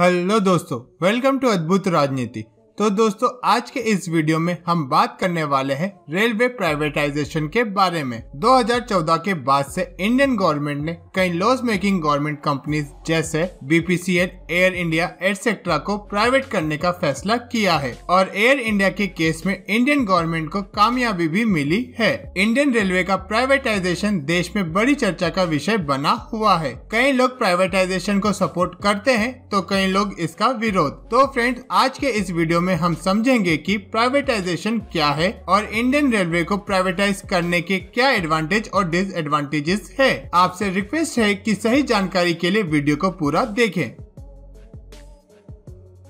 hello दोस्तों welcome to अद्भुत राजनीति तो दोस्तों आज के इस वीडियो में हम बात करने वाले हैं रेलवे प्राइवेटाइजेशन के बारे में 2014 के बाद से इंडियन गवर्नमेंट ने कई लॉस मेकिंग गवर्नमेंट कंपनीज जैसे बीपीसीएल एयर इंडिया एटसेट्रा को प्राइवेट करने का फैसला किया है और एयर इंडिया के केस में इंडियन गवर्नमेंट को कामयाबी भी मिली है इंडियन रेलवे का प्राइवेटाइजेशन देश में बड़ी चर्चा का विषय बना हुआ है कई लोग प्राइवेटाइजेशन को सपोर्ट करते हैं तो कई लोग इसका विरोध तो फ्रेंड आज के इस वीडियो में हम समझेंगे कि प्राइवेटाइजेशन क्या है और इंडियन रेलवे को प्राइवेटाइज करने के क्या एडवांटेज और डिसएडवांटेजेस है आपसे रिक्वेस्ट है कि सही जानकारी के लिए वीडियो को पूरा देखें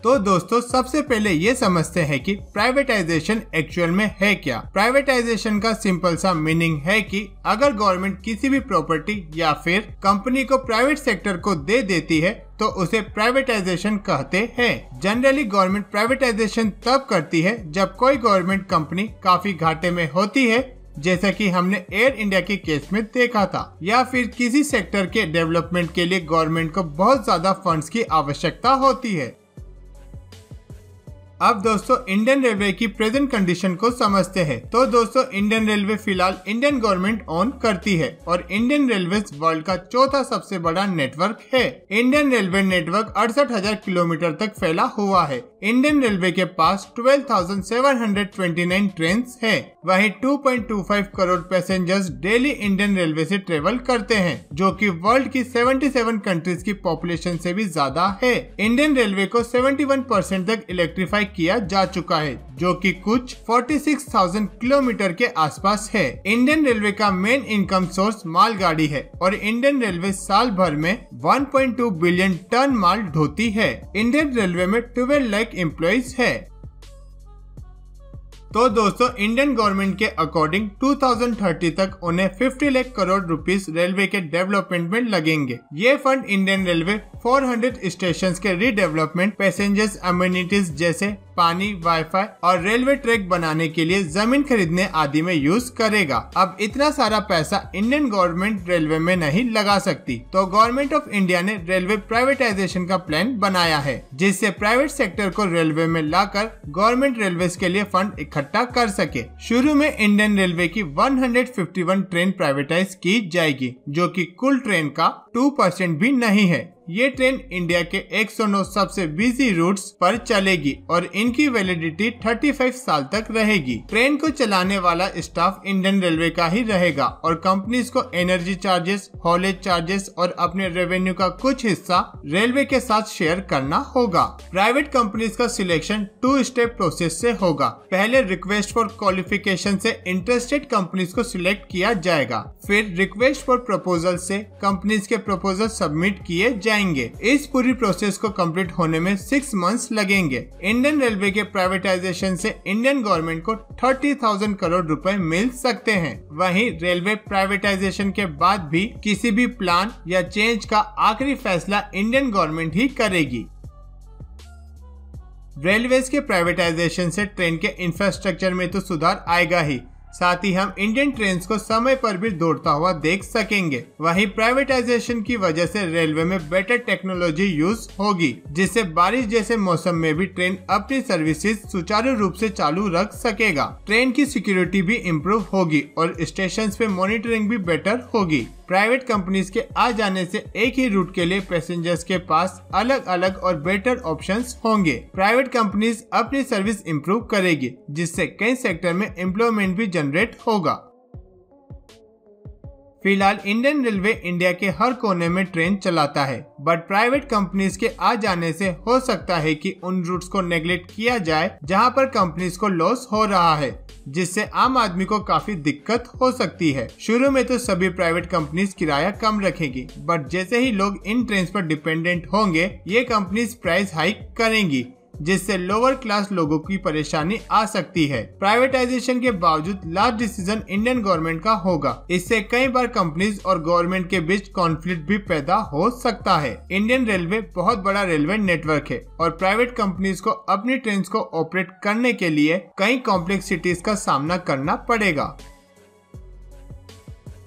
तो दोस्तों सबसे पहले ये समझते हैं कि प्राइवेटाइजेशन एक्चुअल में है क्या प्राइवेटाइजेशन का सिंपल सा मीनिंग है कि अगर गवर्नमेंट किसी भी प्रॉपर्टी या फिर कंपनी को प्राइवेट सेक्टर को दे देती है तो उसे प्राइवेटाइजेशन कहते हैं जनरली गवर्नमेंट प्राइवेटाइजेशन तब करती है जब कोई गवर्नमेंट कंपनी काफी घाटे में होती है जैसा कि हमने एयर इंडिया के केस में देखा था या फिर किसी सेक्टर के डेवलपमेंट के लिए गवर्नमेंट को बहुत ज्यादा फंड्स की आवश्यकता होती है अब दोस्तों इंडियन रेलवे की प्रेजेंट कंडीशन को समझते हैं तो दोस्तों इंडियन रेलवे फिलहाल इंडियन गवर्नमेंट ऑन करती है और इंडियन रेलवे वर्ल्ड का चौथा सबसे बड़ा नेटवर्क है इंडियन रेलवे नेटवर्क अड़सठ हजार किलोमीटर तक फैला हुआ है इंडियन रेलवे के पास 12,729 ट्रेन है वही 2.25 crore passengers daily Indian railway से ट्रेवल करते हैं जो कि वर्ल्ड की 77 कंट्रीज की पॉपुलेशन से भी ज्यादा है इंडियन रेलवे को 71 परसेंट तक इलेक्ट्रीफाई किया जा चुका है जो कि कुछ 46,000 किलोमीटर के आसपास है इंडियन रेलवे का मेन इनकम सोर्स मालगाड़ी है और इंडियन रेलवे साल भर में 1.2 बिलियन टन माल ढोती है इंडियन रेलवे में ट्वेल्व लाख एम्प्लॉज है तो दोस्तों इंडियन गवर्नमेंट के अकॉर्डिंग 2030 तक उन्हें 50 लाख करोड़ रुपीस रेलवे के डेवलपमेंट में लगेंगे ये फंड इंडियन रेलवे 400 स्टेशन के रीडेवलपमेंट पैसेंजर्स अम्यूनिटीज जैसे पानी वाईफाई और रेलवे ट्रैक बनाने के लिए जमीन खरीदने आदि में यूज करेगा अब इतना सारा पैसा इंडियन गवर्नमेंट रेलवे में नहीं लगा सकती तो गवर्नमेंट ऑफ इंडिया ने रेलवे प्राइवेटाइजेशन का प्लान बनाया है जिससे प्राइवेट सेक्टर को रेलवे में लाकर गवर्नमेंट रेलवे के लिए फंड इकट्ठा कर सके शुरू में इंडियन रेलवे की 151 ट्रेन प्राइवेटाइज की जाएगी जो की कुल ट्रेन का टू परसेंट भी नहीं है ये ट्रेन इंडिया के 109 सबसे बिजी रूट्स पर चलेगी और इनकी वैलिडिटी 35 साल तक रहेगी ट्रेन को चलाने वाला स्टाफ इंडियन रेलवे का ही रहेगा और कंपनीज को एनर्जी चार्जेस हॉलेज चार्जेस और अपने रेवेन्यू का कुछ हिस्सा रेलवे के साथ शेयर करना होगा प्राइवेट कंपनीज का सिलेक्शन टू स्टेप प्रोसेस ऐसी होगा पहले रिक्वेस्ट फॉर क्वालिफिकेशन ऐसी इंटरेस्टेड कंपनीज को सिलेक्ट किया जाएगा फिर रिक्वेस्ट फॉर प्रपोजल ऐसी कंपनीज के प्रपोजल सबमिट किए जाए जाएंगे इस पूरी प्रोसेस को कंप्लीट होने में सिक्स मंथ्स लगेंगे इंडियन रेलवे के प्राइवेटाइजेशन से इंडियन गवर्नमेंट को थर्टी थाउजेंड करोड़ रुपए मिल सकते हैं वहीं रेलवे प्राइवेटाइजेशन के बाद भी किसी भी प्लान या चेंज का आखिरी फैसला इंडियन गवर्नमेंट ही करेगी रेलवे के प्राइवेटाइजेशन से ट्रेन के इंफ्रास्ट्रक्चर में तो सुधार आएगा ही साथ ही हम इंडियन ट्रेन को समय पर भी दौड़ता हुआ देख सकेंगे वहीं प्राइवेटाइजेशन की वजह से रेलवे में बेटर टेक्नोलॉजी यूज होगी जिससे बारिश जैसे मौसम में भी ट्रेन अपनी सर्विसेज सुचारू रूप से चालू रख सकेगा ट्रेन की सिक्योरिटी भी इम्प्रूव होगी और स्टेशन पे मॉनिटरिंग भी बेटर होगी प्राइवेट कंपनीज के आ जाने से एक ही रूट के लिए पैसेंजर्स के पास अलग अलग और बेटर ऑप्शंस होंगे प्राइवेट कंपनीज अपनी सर्विस इम्प्रूव करेगी जिससे कई सेक्टर में एम्प्लॉयमेंट भी जनरेट होगा फिलहाल इंडियन रेलवे इंडिया के हर कोने में ट्रेन चलाता है बट प्राइवेट कंपनीज के आ जाने से हो सकता है कि उन रूट्स को नेग्लेक्ट किया जाए जहां पर कंपनीज को लॉस हो रहा है जिससे आम आदमी को काफी दिक्कत हो सकती है शुरू में तो सभी प्राइवेट कंपनीज किराया कम रखेगी बट जैसे ही लोग इन ट्रेन पर डिपेंडेंट होंगे ये कंपनी प्राइस हाइक करेंगी जिससे लोअर क्लास लोगों की परेशानी आ सकती है प्राइवेटाइजेशन के बावजूद लास्ट डिसीजन इंडियन गवर्नमेंट का होगा इससे कई बार कंपनीज और गवर्नमेंट के बीच कॉन्फ्लिक्ट भी पैदा हो सकता है इंडियन रेलवे बहुत बड़ा रेलवे नेटवर्क है और प्राइवेट कंपनीज को अपनी ट्रेन को ऑपरेट करने के लिए कई कॉम्प्लेक्सिटीज का सामना करना पड़ेगा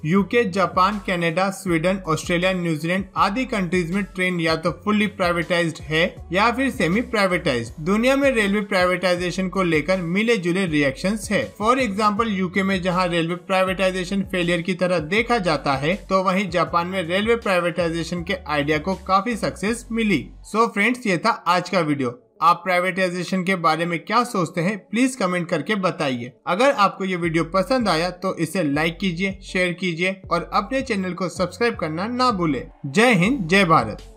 UK Japan Canada Sweden Australia New Zealand आदि कंट्रीज में ट्रेन या तो फुल्ली प्राइवेटाइज है या फिर सेमी प्राइवेटाइज दुनिया में रेलवे प्राइवेटाइजेशन को लेकर मिले जुले रिएक्शन है फॉर एग्जाम्पल यूके में जहाँ रेलवे प्राइवेटाइजेशन फेलियर की तरह देखा जाता है तो वही जापान में रेलवे प्राइवेटाइजेशन के आइडिया को काफी सक्सेस मिली सो so फ्रेंड्स ये था आज का वीडियो आप प्राइवेटाइजेशन के बारे में क्या सोचते हैं प्लीज कमेंट करके बताइए अगर आपको ये वीडियो पसंद आया तो इसे लाइक कीजिए शेयर कीजिए और अपने चैनल को सब्सक्राइब करना ना भूले जय हिंद जय भारत